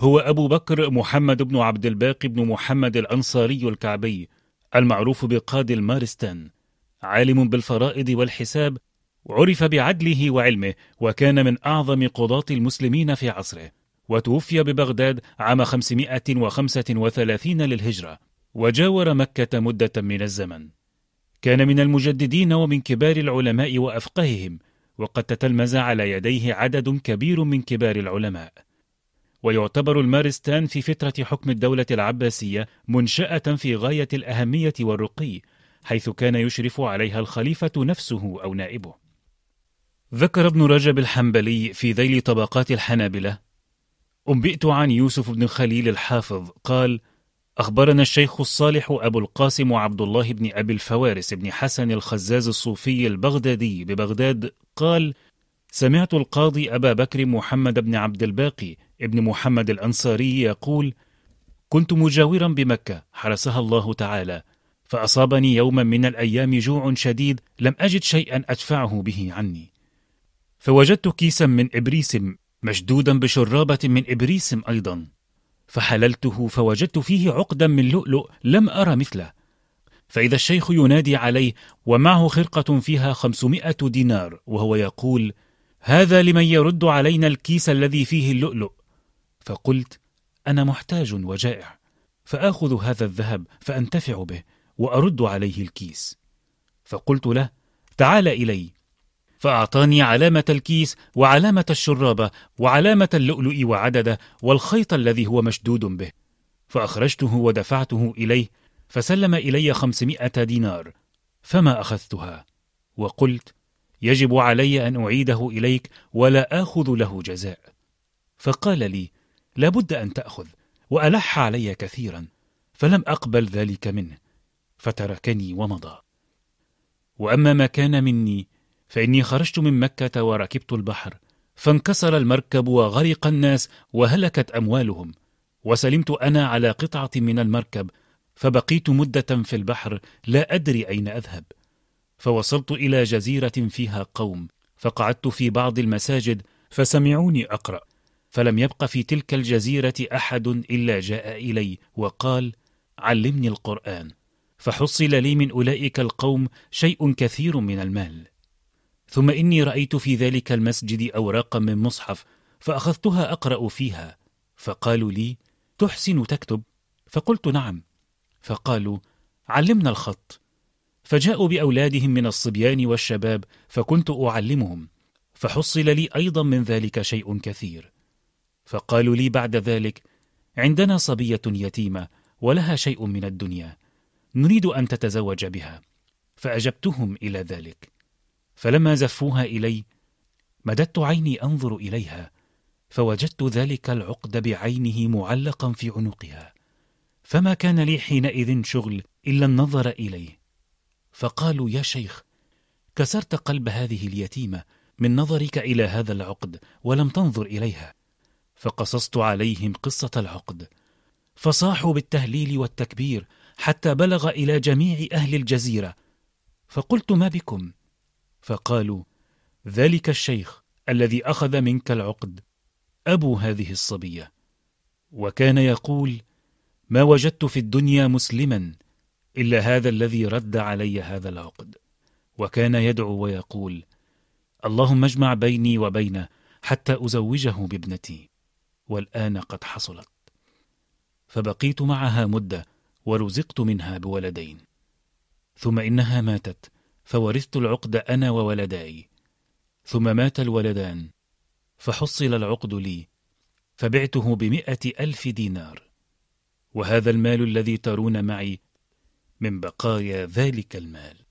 هو أبو بكر محمد بن عبد الباقي بن محمد الأنصاري الكعبي المعروف بقاضي المارستان عالم بالفرائض والحساب عرف بعدله وعلمه وكان من أعظم قضاة المسلمين في عصره وتوفي ببغداد عام 535 للهجرة وجاور مكة مدة من الزمن كان من المجددين ومن كبار العلماء وأفقههم وقد تتلمذ على يديه عدد كبير من كبار العلماء ويعتبر المارستان في فترة حكم الدولة العباسية منشأة في غاية الأهمية والرقي، حيث كان يشرف عليها الخليفة نفسه أو نائبه. ذكر ابن رجب الحنبلي في ذيل طبقات الحنابلة: أنبئت عن يوسف بن خليل الحافظ قال: أخبرنا الشيخ الصالح أبو القاسم عبد الله بن أبي الفوارس بن حسن الخزاز الصوفي البغدادي ببغداد قال: سمعت القاضي أبا بكر محمد بن عبد الباقي ابن محمد الأنصاري يقول: كنت مجاورا بمكة حرسها الله تعالى، فأصابني يوما من الأيام جوع شديد لم أجد شيئا أدفعه به عني. فوجدت كيسا من إبريسم مشدودا بشرابة من إبريسم أيضا، فحللته فوجدت فيه عقدا من لؤلؤ لم أرى مثله. فإذا الشيخ ينادي عليه ومعه خرقة فيها خمسمائة دينار وهو يقول: هذا لمن يرد علينا الكيس الذي فيه اللؤلؤ فقلت انا محتاج وجائع فاخذ هذا الذهب فانتفع به وارد عليه الكيس فقلت له تعال الي فاعطاني علامه الكيس وعلامه الشرابه وعلامه اللؤلؤ وعدده والخيط الذي هو مشدود به فاخرجته ودفعته اليه فسلم الي خمسمائه دينار فما اخذتها وقلت يجب علي ان اعيده اليك ولا اخذ له جزاء فقال لي لابد ان تاخذ والح علي كثيرا فلم اقبل ذلك منه فتركني ومضى واما ما كان مني فاني خرجت من مكه وركبت البحر فانكسر المركب وغرق الناس وهلكت اموالهم وسلمت انا على قطعه من المركب فبقيت مده في البحر لا ادري اين اذهب فوصلت إلى جزيرة فيها قوم فقعدت في بعض المساجد فسمعوني أقرأ فلم يبق في تلك الجزيرة أحد إلا جاء إلي وقال علمني القرآن فحصل لي من أولئك القوم شيء كثير من المال ثم إني رأيت في ذلك المسجد أوراقا من مصحف فأخذتها أقرأ فيها فقالوا لي تحسن تكتب فقلت نعم فقالوا علمنا الخط فجاءوا باولادهم من الصبيان والشباب فكنت اعلمهم فحصل لي ايضا من ذلك شيء كثير فقالوا لي بعد ذلك عندنا صبيه يتيمه ولها شيء من الدنيا نريد ان تتزوج بها فاجبتهم الى ذلك فلما زفوها الي مددت عيني انظر اليها فوجدت ذلك العقد بعينه معلقا في عنقها فما كان لي حينئذ شغل الا النظر اليه فقالوا يا شيخ كسرت قلب هذه اليتيمة من نظرك إلى هذا العقد ولم تنظر إليها فقصصت عليهم قصة العقد فصاحوا بالتهليل والتكبير حتى بلغ إلى جميع أهل الجزيرة فقلت ما بكم فقالوا ذلك الشيخ الذي أخذ منك العقد أبو هذه الصبية وكان يقول ما وجدت في الدنيا مسلما إلا هذا الذي رد علي هذا العقد وكان يدعو ويقول اللهم اجمع بيني وبينه حتى أزوجه بابنتي والآن قد حصلت فبقيت معها مدة ورزقت منها بولدين ثم إنها ماتت فورثت العقد أنا وولداي ثم مات الولدان فحصل العقد لي فبعته بمئة ألف دينار وهذا المال الذي ترون معي من بقايا ذلك المال